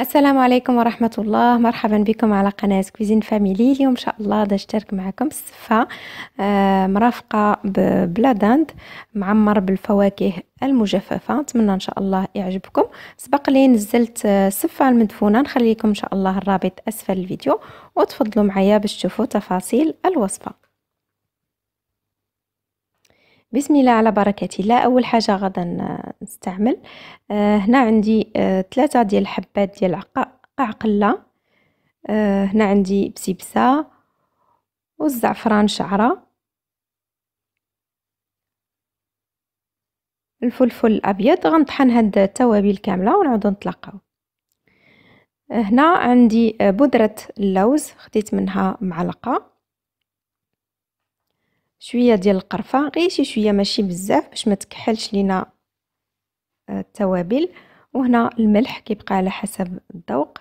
السلام عليكم ورحمة الله مرحبا بكم على قناة كوزين فاميلي اليوم إن شاء الله دا اشترك معكم صفة آه، مرافقة بلاداند معمر بالفواكه المجففة نتمنى إن شاء الله يعجبكم سبق لي نزلت آه، صفة المدفونة نخلي لكم إن شاء الله الرابط أسفل الفيديو وتفضلوا معايا باش تشوفوا تفاصيل الوصفة بسم الله على بركة الله أول حاجة غدا نستعمل آه هنا عندي آه ثلاثة ديال الحبات ديال عقلة آه هنا عندي بسبسة والزعفران شعرة الفلفل الأبيض غنطحن هاد التوابل كاملة ونعود نطلقاو آه، هنا عندي آه، بودرة اللوز خديت منها معلقة شويه ديال القرفه غير شي شويه ماشي بزاف باش ما تكحلش لينا آه، التوابل وهنا الملح كيبقى على حسب الذوق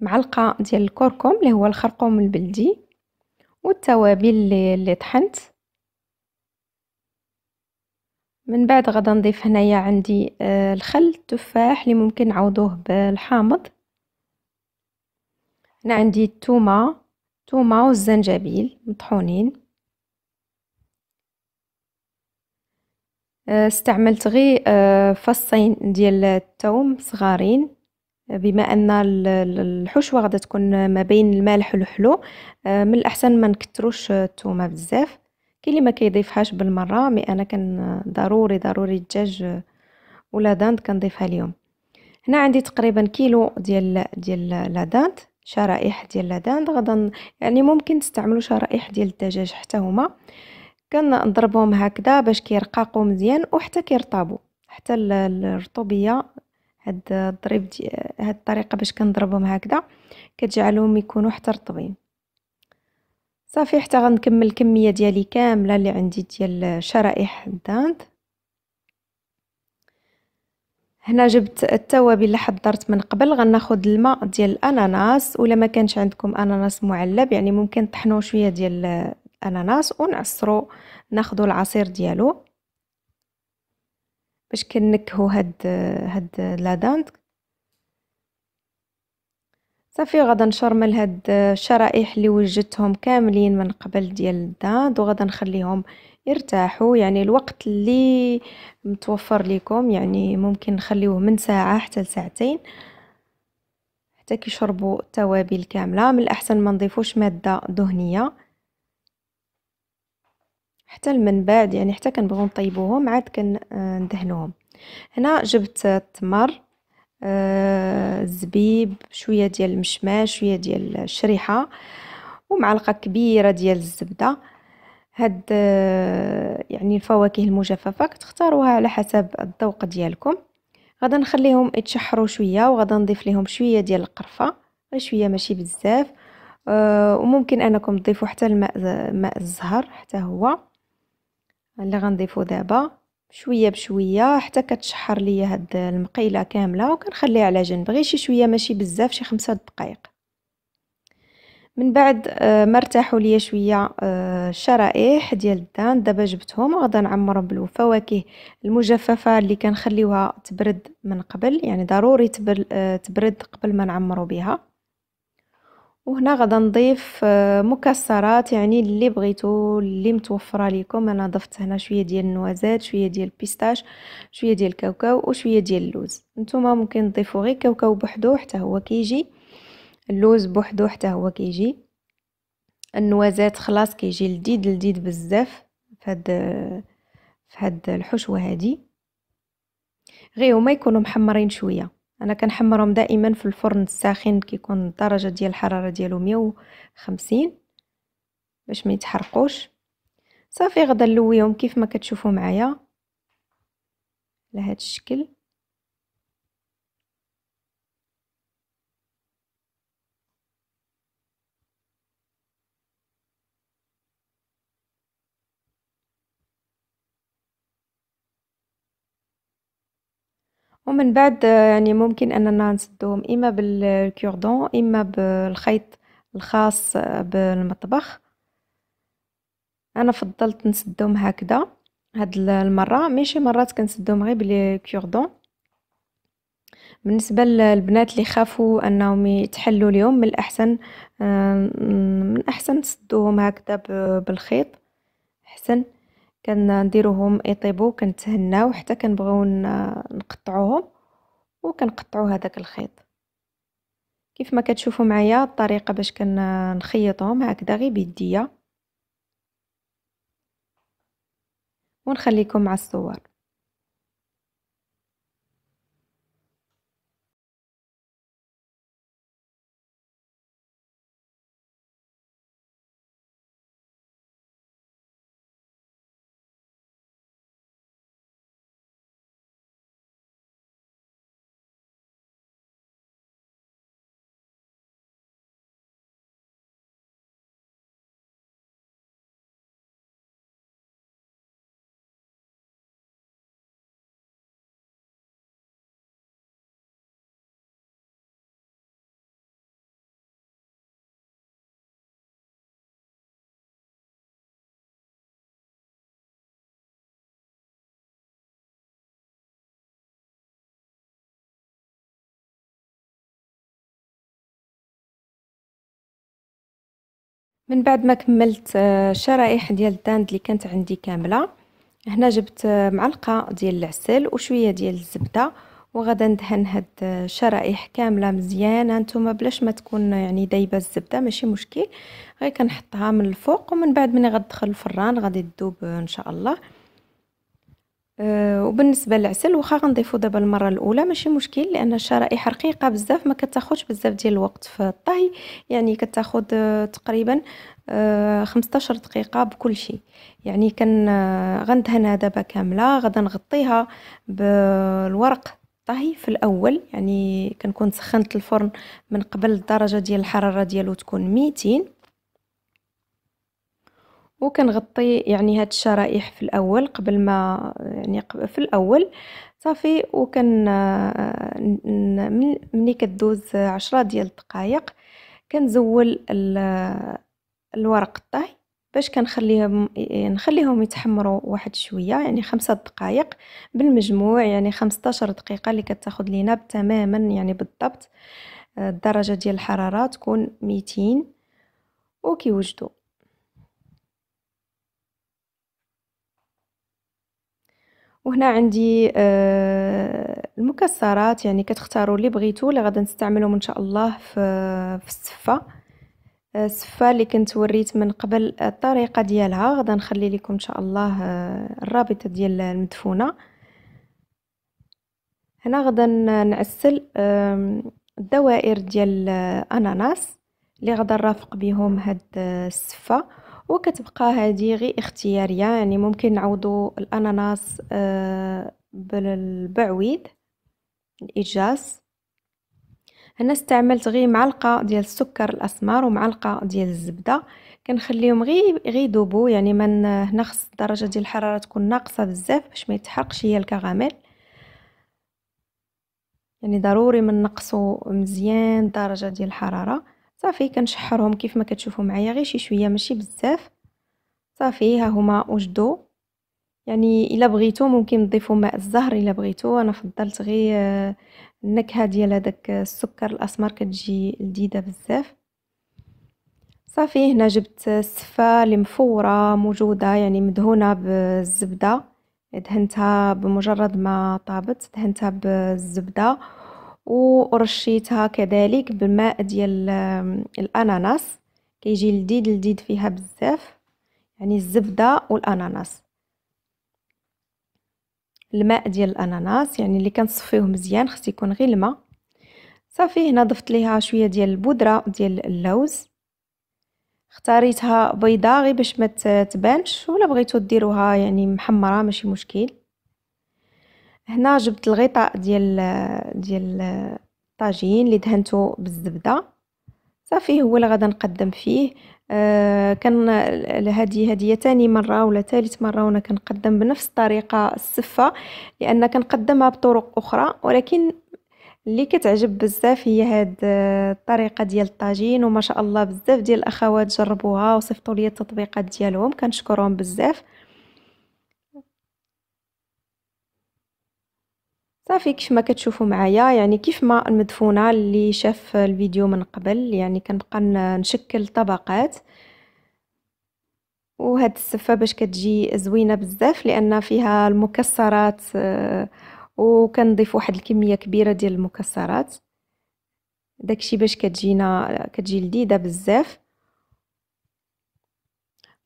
معلقه ديال الكركم اللي هو الخرقوم البلدي والتوابل اللي طحنت من بعد غدا نضيف هنايا عندي آه، الخل التفاح اللي ممكن نعوضوه بالحامض هنا عندي الثومه الثومه والزنجبيل مطحونين آه، استعملت غير آه، فصين ديال الثوم صغارين بما ان الحشوه غادا تكون ما بين المالح والحلو من الاحسن ما نكتروش الثومه بزاف كاين اللي ما كيضيفهاش بالمره مي انا كان ضروري ضروري الدجاج ولا داند كنضيفها اليوم هنا عندي تقريبا كيلو ديال ديال لا شرائح ديال لا داند غدا يعني ممكن تستعملوا شرائح ديال الدجاج حتى هما كنضربهم هكذا باش كيرقاقوا مزيان وحتى كيرطابوا حتى الرطوبيه هاد الضريب هاد الطريقه باش كنضربهم هكذا كتجعلهم يكونوا حتى رطبين صافي حتى غنكمل الكميه ديالي كامله اللي عندي ديال شرائح الداند هنا جبت التوابل اللي حضرت من قبل غناخد الماء ديال الاناناس ولا ما كانش عندكم اناناس معلب يعني ممكن طحنوا شويه ديال الاناناس ونعصروا ناخذوا العصير ديالو باش كنكهو هاد هاد لادانت صافي غدا نشرمل هاد الشرائح اللي وجدتهم كاملين من قبل ديال الداد وغادا نخليهم يرتاحوا يعني الوقت اللي متوفر لكم يعني ممكن نخليوه من ساعه حتى لساعتين حتى كيشربوا التوابل كامله من الاحسن ما نضيفوش ماده دهنيه حتى من بعد يعني حتى كنبغيو نطيبوهم عاد كندهنوهم آه، هنا جبت التمر الزبيب آه، شويه ديال المشماش شويه ديال الشريحه ومعلقه كبيره ديال الزبده هاد آه، يعني الفواكه المجففه كتختاروها على حسب الذوق ديالكم غادي نخليهم يتشحروا شويه وغادي نضيف لهم شويه ديال القرفه غير شويه ماشي بزاف أه وممكن انكم تضيفوا حتى الماء ماء الزهر حتى هو اللي غنضيفو دابا شويه بشويه حتى كتشحر ليا هاد المقيله كامله وكنخليها على جنب غير شي شويه ماشي بزاف شي خمسة دقائق من بعد آه، ما ارتاحوا ليا شويه آه، الشرائح ديال الدان دابا جبتهم وغادي نعمرهم بالفواكه المجففه اللي كنخليوها تبرد من قبل يعني ضروري آه، تبرد قبل ما نعمرو بها وهنا غدا نضيف آه، مكسرات يعني اللي بغيتو اللي متوفره لكم انا ضفت هنا شويه ديال النوازات شويه ديال البيستاش شويه ديال الكاوكاو وشويه ديال اللوز نتوما ممكن تضيفوا غير كاوكاو بوحدو حتى هو كيجي اللوز بوحدو حتى هو كيجي النوازات خلاص كيجي لذيذ لذيذ بزاف فهاد فهاد الحشوه هادي غير هما يكونوا محمرين شويه انا كنحمرهم دائما في الفرن الساخن كيكون الدرجه ديال الحراره ديالو 150 باش ما يتحرقوش صافي غدا نلويهم كيف ما كتشوفوا معايا على هذا الشكل ومن بعد يعني ممكن اننا نسدوهم اما بالكوردون اما بالخيط الخاص بالمطبخ انا فضلت نسدهم هكذا هاد المره ماشي مرات كنسدهم غير بالكوردون بالنسبه للبنات اللي خافوا انهم يتحلوا اليوم من الاحسن آه، من احسن تسدوهم هكذا بالخيط احسن كنديروهم يطيبوا كنتهناو حتى كنبغيو نقطعوهم وكنقطعو هذاك الخيط كيف ما كتشوفوا معايا الطريقه باش كنخيطهم هكذا غير بيديه ونخليكم مع الصور من بعد ما كملت الشرائح آه، ديال الداند اللي كانت عندي كامله هنا جبت آه، معلقه ديال العسل وشويه ديال الزبده وغادا ندهن هاد الشرائح آه، كامله مزيانه نتوما بلاش ما تكون يعني دايبه الزبده ماشي مشكل غير كنحطها من الفوق ومن بعد ملي غدخل الفران غادي تذوب ان شاء الله آه، وبالنسبه للعسل واخا غنضيفو دابا المره الاولى ماشي مشكل لان الشرائح رقيقه بزاف ما كتاخذش بزاف ديال الوقت في الطهي يعني كتاخذ آه، تقريبا 15 آه، دقيقه بكل شيء يعني كن غندهنها دابا كامله غدا نغطيها بالورق الطهي في الاول يعني كنكون سخنت الفرن من قبل الدرجه ديال الحراره ديالو تكون 200 وكنغطي يعني هاد الشرائح في الاول قبل ما يعني في الاول صافي وكن آه، ملي كدوز عشرة ديال الدقائق كنزول الورق الطهي باش كنخليهم نخليهم يتحمروا واحد شويه يعني خمسة دقائق بالمجموع يعني 15 دقيقه اللي كتاخذ لينا تماما يعني بالضبط آه، الدرجه ديال الحراره تكون 200 وكيوجدوا وهنا عندي آه، المكسرات يعني كتختاروا اللي بغيتو اللي غادي نستعملهم ان شاء الله في في السفه السفه آه، اللي كنت وريت من قبل الطريقه ديالها غادي نخلي لكم ان شاء الله آه، الرابطه ديال المدفونه هنا غادي نعسل الدوائر ديال الاناناس اللي غادي نرافق بهم هاد السفه وكتبقى هذه غير اختياريه يعني ممكن نعوضوا الاناناس آه، بالبعويد الاجاز هنا استعملت غير معلقه ديال السكر الاسمر ومعلقه ديال الزبده كنخليهم غير غيذوبوا يعني من هنا خص درجه ديال الحراره تكون ناقصه بزاف باش ما يتحرقش هي الكراميل يعني ضروري من نقصوا مزيان درجه ديال الحراره صافي كنشحرهم كيف ما كتشوفوا معايا غير شي شويه ماشي بزاف صافي ها هما وجدوا يعني الا بغيتو ممكن تضيفوا ماء الزهر الا بغيتو انا فضلت غير آه، النكهه ديال هذاك السكر الاسمر كتجي لذيذه بزاف صافي هنا جبت السفه اللي مفوره موجوده يعني مدهونه بالزبده دهنتها بمجرد ما طابت دهنتها بالزبده ورشيتها كذلك بالماء ديال الاناناس كيجي لذيذ لذيذ فيها بزاف يعني الزبده والاناناس الماء ديال الاناناس يعني اللي كنصفيوه مزيان خص يكون غير الماء صافي هنا ضفت ليها شويه ديال البودره ديال اللوز اختاريتها بيضاء غير باش ما تبانش ولا بغيتو ديروها يعني محمره ماشي مشكل هنا جبت الغطاء ديال ديال الطاجين اللي دهنته بالزبده صافي هو اللي غادي نقدم فيه آه كان هذه هديه ثاني مره ولا ثالث مره وانا كنقدم بنفس الطريقه السفه لان كنقدمها بطرق اخرى ولكن اللي كتعجب بزاف هي هاد آه، الطريقه ديال الطاجين وما شاء الله بزاف ديال الاخوات جربوها وصيفطوا لي التطبيقات ديالهم كنشكرهم بزاف صافي كيف ما كتشوفوا معايا يعني كيف ما المدفونه اللي شاف الفيديو من قبل يعني كنبقى نشكل طبقات وهاد السفه باش كتجي زوينه بزاف لان فيها المكسرات آه، وكنضيف واحد الكميه كبيره ديال المكسرات داكشي باش كتجينا كتجي لذيذه بزاف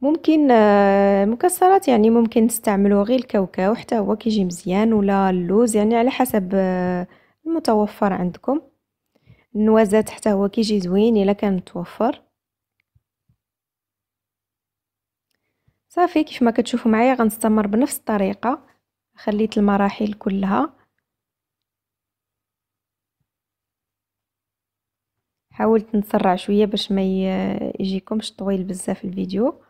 ممكن آه، مكسرات يعني ممكن تستعملوا غير الكاوكاو حتى هو كيجي مزيان ولا اللوز يعني على حسب آه، المتوفر عندكم النوازات حتى هو كيجي زوين الا كان متوفر صافي كيف ما كتشوفوا معايا غنستمر بنفس الطريقه خليت المراحل كلها حاولت نسرع شويه باش ما آه، يجيكمش طويل بزاف الفيديو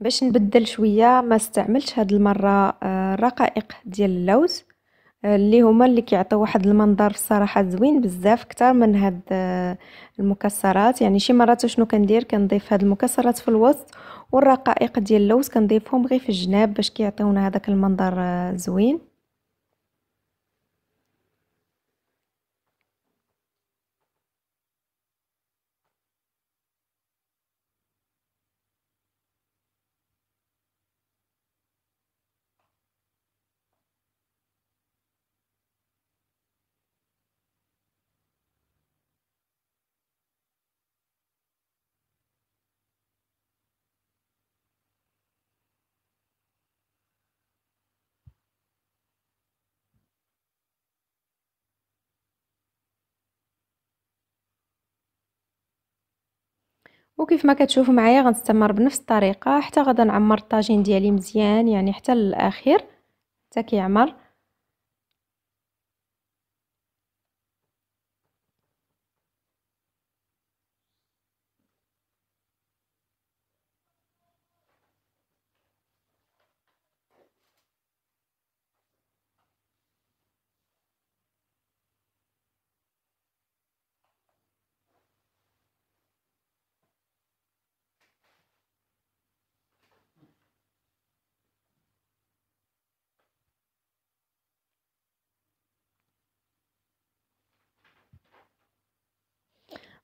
باش نبدل شويه ما استعملش هاد المره آه، الرقائق ديال اللوز آه، اللي هما اللي كيعطيو واحد المنظر الصراحه زوين بزاف كتر من هاد آه، المكسرات يعني شي مرات شنو كندير كنضيف هاد المكسرات في الوسط والرقائق ديال اللوز كنضيفهم غير في الجناب باش كيعطيونا هذاك المنظر زوين وكيف ما كتشوفوا معايا غنستمر بنفس الطريقه حتى غادي نعمر الطاجين ديالي مزيان يعني حتى للاخير حتى كيعمر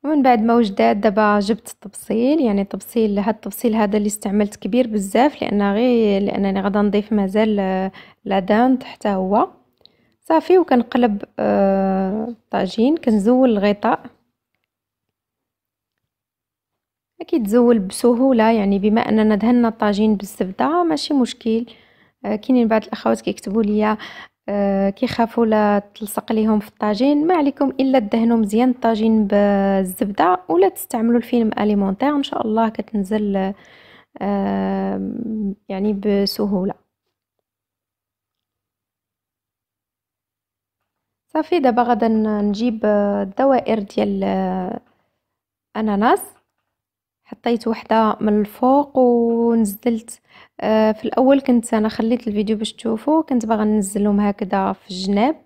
ومن بعد ما وجدات دابا جبت التبصيل يعني التبصيل هاد التبصيل هذا اللي استعملت كبير بزاف لان غير لانني غادا نضيف مازال آه، لادان حتى هو صافي وكنقلب آه كنزول الغطاء تزول بسهوله يعني بما اننا دهنا الطاجين بالزبده ماشي مشكل آه، كاينين بعض الاخوات كيكتبوا لي آه، كيخافوا لا تلصق ليهم في الطاجين ما عليكم الا تدهنوا مزيان الطاجين بالزبده ولا تستعملوا الفيلم اليمونتير ان شاء الله كتنزل آه، يعني بسهوله صافي دابا غادا نجيب الدوائر ديال الاناناس آه، حطيت وحده من الفوق ونزلت آه في الاول كنت انا خليت الفيديو باش تشوفوا كنت باغا ننزلهم هكذا في الجناب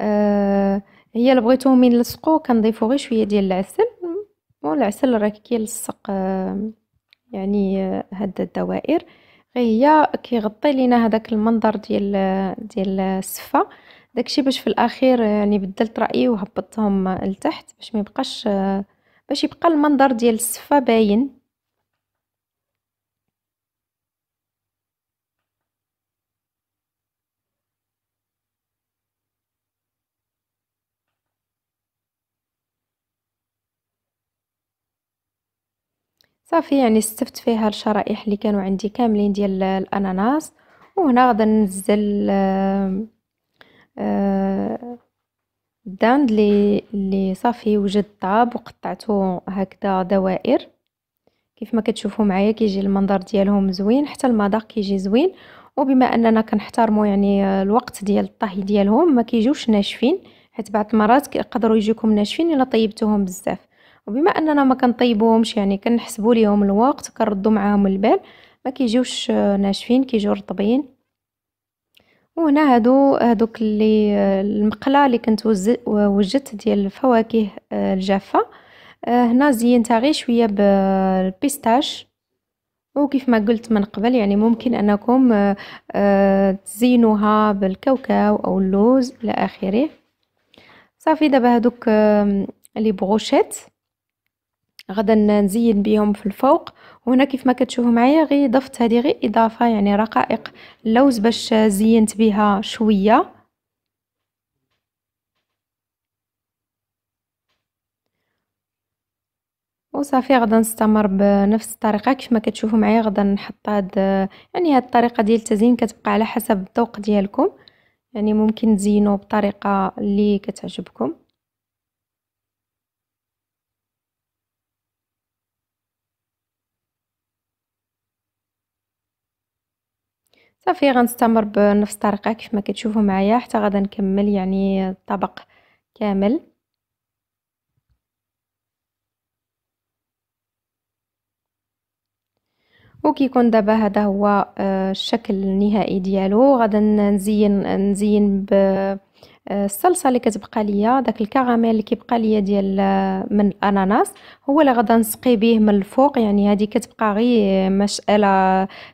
آه هي اللي بغيتهم يلصقوا كنضيفوا غير شويه ديال العسل والعسل راه كيلصق آه يعني آه، هاد الدوائر غير هي كيغطي لينا هذاك المنظر ديال آه، ديال السفه داكشي باش في الاخير آه، يعني بدلت رايي وهبطتهم لتحت باش ما يبقاش باش يبقى المنظر ديال الصفه باين صافي يعني استفت فيها الشرائح اللي كانوا عندي كاملين ديال الاناناس وهنا غادي ننزل آه آه الداند لي لي صافي وجد طاب وقطعته هكذا دوائر كيف ما كتشوفوا معايا كيجي المنظر ديالهم زوين حتى المذاق كيجي زوين وبما اننا كنحترموا يعني الوقت ديال الطهي ديالهم ما كيجوش ناشفين حيت بعض المرات يقدروا يجيكم ناشفين الا طيبتوهم بزاف وبما اننا ما كنطيبوهمش يعني كنحسبوا ليهم الوقت كنردوا معاهم البال ما كيجيوش ناشفين كيجيو رطبين وهنا هادو هادوك اللي المقله اللي كنت وجدت ديال الفواكه آه، الجافه آه، هنا زينتها غير شويه بالبيستاش وكيف ما قلت من قبل يعني ممكن انكم آه، تزينوها بالكاوكاو او اللوز الى اخره صافي دابا هادوك لي بروشيت غدا نزين بيهم في الفوق وهنا كيف ما كتشوفوا معايا غير ضفت هذه غير اضافه يعني رقائق اللوز باش زينت بها شويه وصافي غدا نستمر بنفس الطريقه كيف ما كتشوفوا معايا غدا نحط هاد يعني هاد الطريقه ديال التزيين كتبقى على حسب الذوق ديالكم يعني ممكن تزينوا بطريقه اللي كتعجبكم صافي غنستمر بنفس الطريقه كيف ما كتشوفوا معايا حتى غادا نكمل يعني الطبق كامل وكيكون دابا هذا هو آه، الشكل النهائي ديالو غادا نزين نزين ب آه، الصلصه اللي كتبقى ليا داك الكراميل اللي كيبقى ليا ديال آه، من الاناناس هو اللي غدا نسقي به من الفوق يعني هذه كتبقى غير مساله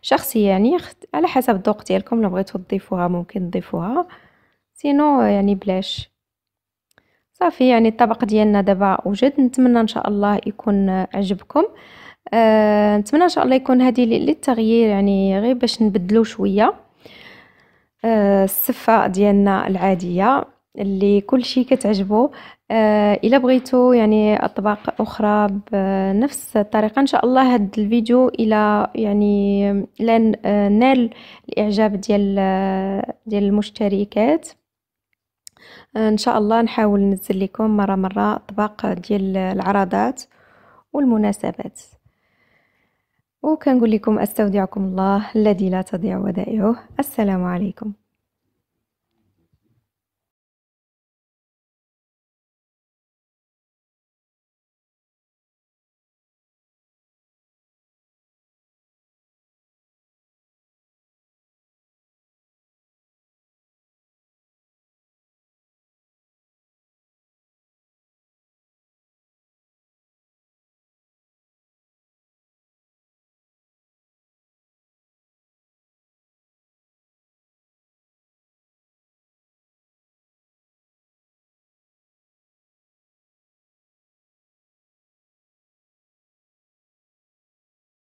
شخصيه يعني على حسب الذوق ديالكم لو بغيتو تضيفوها ممكن تضيفوها سينو آه، يعني بلاش صافي يعني الطبق ديالنا دابا وجد نتمنى ان شاء الله يكون عجبكم أه نتمنى ان شاء الله يكون هذه للتغيير يعني غير باش نبدلو شويه آه، السفه ديالنا العاديه اللي كل شيء كتعجبو آه الا بغيتو يعني اطباق اخرى بنفس الطريقه ان شاء الله هاد الفيديو الى يعني لن آه، نال الاعجاب ديال آه، ديال المشتركات ان شاء الله نحاول ننزل لكم مره مره اطباق ديال العرضات والمناسبات وكنقول لكم استودعكم الله الذي لا تضيع ودائعه السلام عليكم